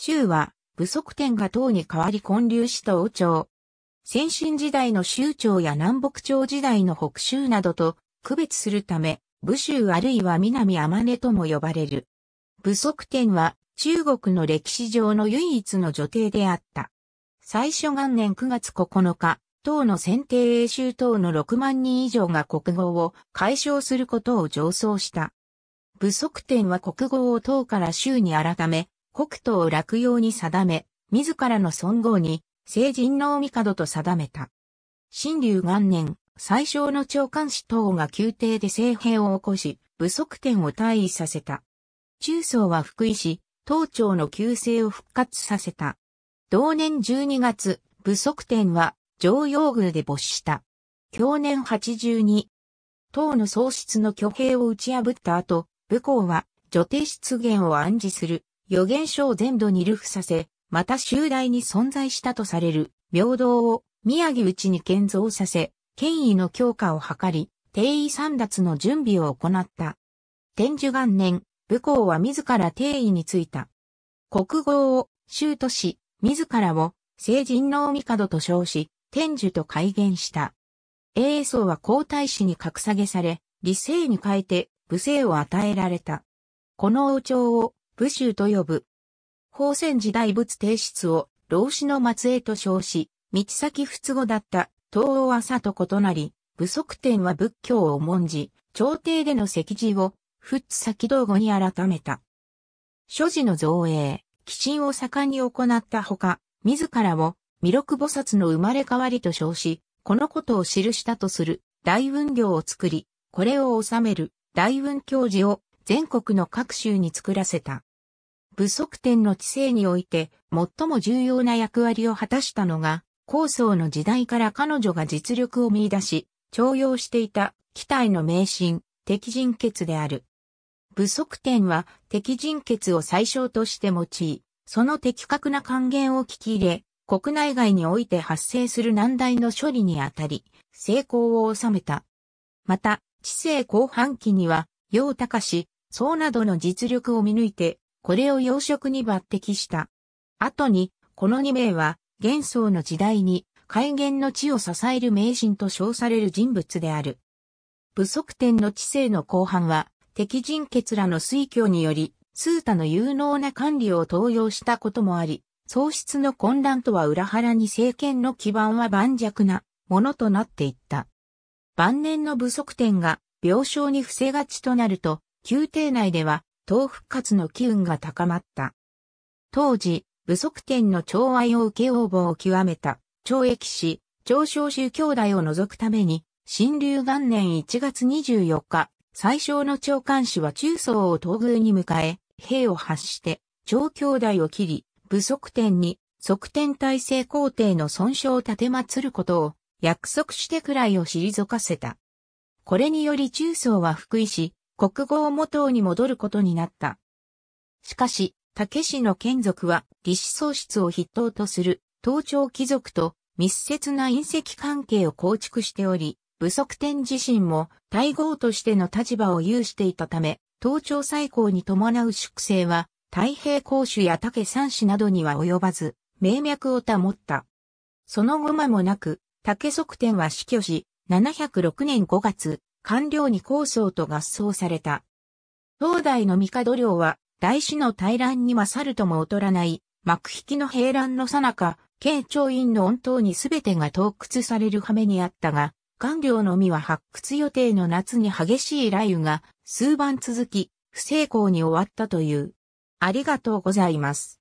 州は、武則天が唐に代わり建立した王朝。先進時代の州長や南北朝時代の北州などと区別するため、武州あるいは南天音とも呼ばれる。武則天は中国の歴史上の唯一の女帝であった。最初元年9月9日、唐の選定英州等の6万人以上が国語を解消することを上奏した。武則天は国語を唐から州に改め、北を落葉に定め、自らの尊号に、聖人の御門と定めた。新竜元年、最小の長官士等が宮廷で政兵を起こし、武足天を退位させた。中層は福井市、東朝の旧姓を復活させた。同年12月、武足天は常用宮で没した。去年82、党の喪失の挙兵を打ち破った後、武功は女帝出現を暗示する予言書を全土に流布させ、また集大に存在したとされる平等を宮城内に建造させ、権威の強化を図り、定位三奪の準備を行った。天寿元年、武功は自ら定位についた。国号を、州都市、自らを、聖人の御門と称し、天寿と改元した。英宗は皇太子に格下げされ、理性に変えて、武政を与えられた。この王朝を、武州と呼ぶ。宝泉寺大仏提出を老子の末裔と称し、道先仏語だった東欧朝と異なり、武則天は仏教を重んじ、朝廷での席次を仏先道後に改めた。所持の造営、寄進を盛んに行ったほか、自らを弥勒菩薩の生まれ変わりと称し、このことを記したとする大運行を作り、これを収める大運教寺を全国の各州に作らせた。不足点の知性において最も重要な役割を果たしたのが、高層の時代から彼女が実力を見出し、徴用していた、期待の迷信、敵人血である。不足点は敵人血を最小として用い、その的確な還元を聞き入れ、国内外において発生する難題の処理にあたり、成功を収めた。また、知性後半期には、し、そうなどの実力を見抜いて、これを養殖に抜擢した。後に、この二名は、元宗の時代に、改元の地を支える名人と称される人物である。武則天の知性の後半は、敵人欠らの推挙により、ー多の有能な管理を登用したこともあり、喪失の混乱とは裏腹に政権の基盤は盤石なものとなっていった。晩年の武則天が病床に伏せがちとなると、宮廷内では東復活の機運が高まった。当時、武則天の寵愛を受け応募を極めた、懲役し、長小州兄弟を除くために、新流元年1月24日、最小の長官氏は中層を東宮に迎え、兵を発して、長兄弟を切り、武則天に、側天体制皇帝の損傷を立てまつることを、約束してくらいを退かせた。これにより中層は福井し、国語を元に戻ることになった。しかし、武氏の眷属は、李氏喪失を筆頭とする、東朝貴族と密接な隕石関係を構築しており、武則天自身も、大号としての立場を有していたため、東朝最高に伴う粛清は、太平公主や竹三氏などには及ばず、名脈を保った。その後間もなく、竹則天は死去し、706年5月、官僚に構想と合奏された。東大の帝領は、大師の大乱に勝るとも劣らない、幕引きの平乱の最中、慶長院の恩党に全てが盗掘される羽目にあったが、官僚の身は発掘予定の夏に激しい雷雨が数晩続き、不成功に終わったという。ありがとうございます。